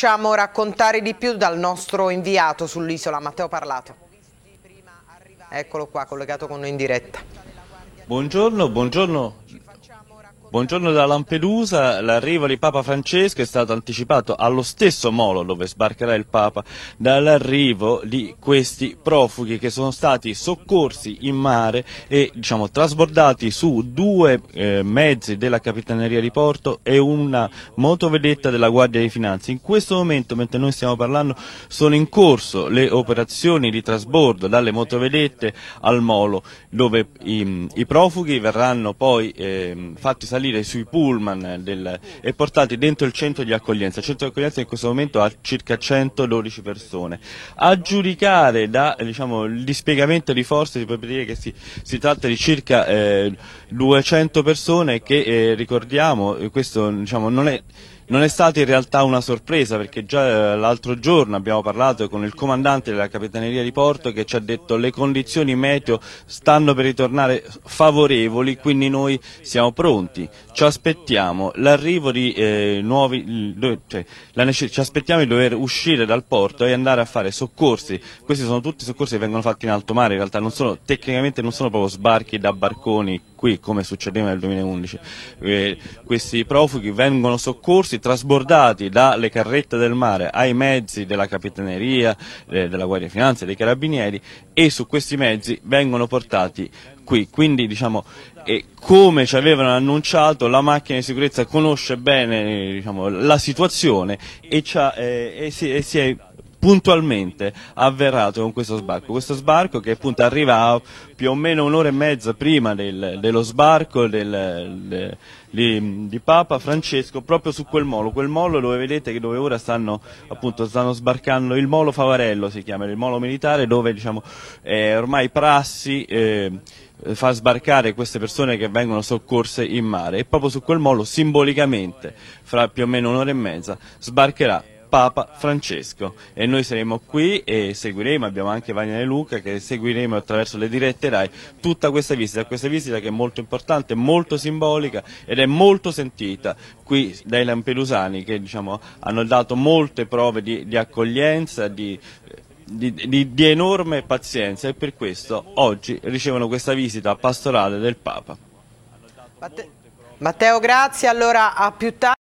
facciamo raccontare di più dal nostro inviato sull'isola, Matteo Parlato. Eccolo qua, collegato con noi in diretta. Buongiorno, buongiorno Buongiorno da Lampedusa, l'arrivo di Papa Francesco è stato anticipato allo stesso molo dove sbarcherà il Papa dall'arrivo di questi profughi che sono stati soccorsi in mare e diciamo, trasbordati su due eh, mezzi della Capitaneria di Porto e una motovedetta della Guardia di Finanza. In questo momento, mentre noi stiamo parlando, sono in corso le operazioni di trasbordo dalle motovedette al molo dove i, i profughi verranno poi eh, fatti salire salire sui pullman del, e portati dentro il centro di accoglienza. Il centro di accoglienza in questo momento ha circa 112 persone. A giudicare dal diciamo, dispiegamento di forze si potrebbe dire che si, si tratta di circa eh, 200 persone che eh, ricordiamo, questo diciamo, non è non è stata in realtà una sorpresa perché già eh, l'altro giorno abbiamo parlato con il comandante della Capitaneria di Porto che ci ha detto che le condizioni meteo stanno per ritornare favorevoli, quindi noi siamo pronti, ci aspettiamo l'arrivo di eh, nuovi, cioè, la, ci aspettiamo di dover uscire dal porto e andare a fare soccorsi, questi sono tutti soccorsi che vengono fatti in alto mare, in realtà non sono, tecnicamente non sono proprio sbarchi da barconi qui come succedeva nel 2011, eh, questi profughi vengono soccorsi trasbordati dalle carrette del mare ai mezzi della Capitaneria, eh, della Guardia di Finanza, dei Carabinieri e su questi mezzi vengono portati qui. Quindi diciamo, eh, come ci avevano annunciato la macchina di sicurezza conosce bene diciamo, la situazione e, e si, eh, e si è puntualmente avverrato con questo sbarco. Questo sbarco che appunto arriva più o meno un'ora e mezza prima del, dello sbarco del, de, di, di, Papa Francesco proprio su quel molo, quel molo dove vedete dove ora stanno, appunto, stanno sbarcando il molo Favarello si chiama, il molo militare dove diciamo, è ormai prassi eh, fa sbarcare queste persone che vengono soccorse in mare e proprio su quel molo simbolicamente fra più o meno un'ora e mezza sbarcherà Papa Francesco e noi saremo qui e seguiremo, abbiamo anche Vania e Luca che seguiremo attraverso le dirette RAI tutta questa visita, questa visita che è molto importante, molto simbolica ed è molto sentita qui dai lampedusani che diciamo, hanno dato molte prove di, di accoglienza, di, di, di, di, enorme pazienza e per questo oggi ricevono questa visita pastorale del Papa. Matteo, grazie. Allora, a più tardi.